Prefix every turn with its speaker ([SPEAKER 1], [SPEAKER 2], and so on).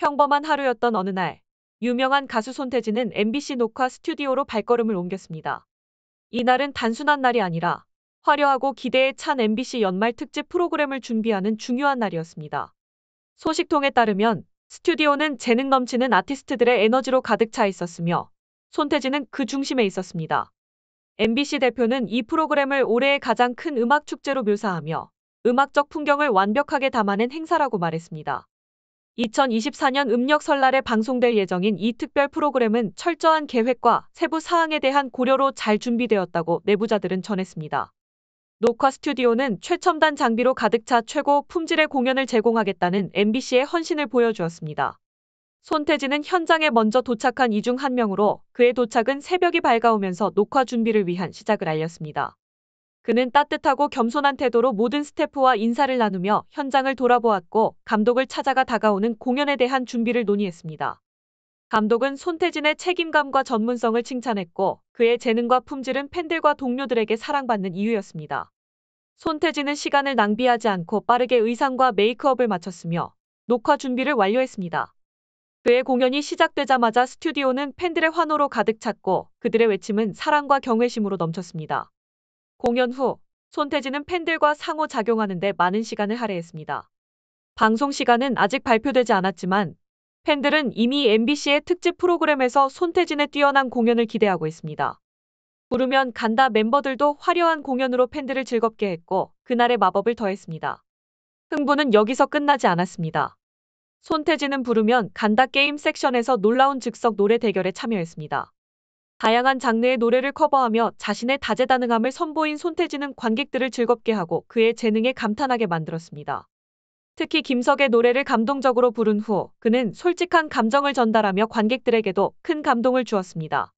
[SPEAKER 1] 평범한 하루였던 어느 날, 유명한 가수 손태진은 MBC 녹화 스튜디오로 발걸음을 옮겼습니다. 이날은 단순한 날이 아니라 화려하고 기대에 찬 MBC 연말 특집 프로그램을 준비하는 중요한 날이었습니다. 소식통에 따르면 스튜디오는 재능 넘치는 아티스트들의 에너지로 가득 차 있었으며 손태진은 그 중심에 있었습니다. MBC 대표는 이 프로그램을 올해의 가장 큰 음악 축제로 묘사하며 음악적 풍경을 완벽하게 담아낸 행사라고 말했습니다. 2024년 음력 설날에 방송될 예정인 이 특별 프로그램은 철저한 계획과 세부 사항에 대한 고려로 잘 준비되었다고 내부자들은 전했습니다. 녹화 스튜디오는 최첨단 장비로 가득 차 최고 품질의 공연을 제공하겠다는 MBC의 헌신을 보여주었습니다. 손태진은 현장에 먼저 도착한 이 중 한 명으로 그의 도착은 새벽이 밝아오면서 녹화 준비를 위한 시작을 알렸습니다. 그는 따뜻하고 겸손한 태도로 모든 스태프와 인사를 나누며 현장을 돌아보았고 감독을 찾아가 다가오는 공연에 대한 준비를 논의했습니다. 감독은 손태진의 책임감과 전문성을 칭찬했고 그의 재능과 품질은 팬들과 동료들에게 사랑받는 이유였습니다. 손태진은 시간을 낭비하지 않고 빠르게 의상과 메이크업을 마쳤으며 녹화 준비를 완료했습니다. 그의 공연이 시작되자마자 스튜디오는 팬들의 환호로 가득 찼고 그들의 외침은 사랑과 경외심으로 넘쳤습니다. 공연 후 손태진은 팬들과 상호작용하는 데 많은 시간을 할애했습니다. 방송 시간은 아직 발표되지 않았지만 팬들은 이미 MBC의 특집 프로그램에서 손태진의 뛰어난 공연을 기대하고 있습니다. 부르면 간다 멤버들도 화려한 공연으로 팬들을 즐겁게 했고 그날의 마법을 더했습니다. 흥분은 여기서 끝나지 않았습니다. 손태진은 부르면 간다 게임 섹션에서 놀라운 즉석 노래 대결에 참여했습니다. 다양한 장르의 노래를 커버하며 자신의 다재다능함을 선보인 손태진은 관객들을 즐겁게 하고 그의 재능에 감탄하게 만들었습니다. 특히 김석의 노래를 감동적으로 부른 후 그는 솔직한 감정을 전달하며 관객들에게도 큰 감동을 주었습니다.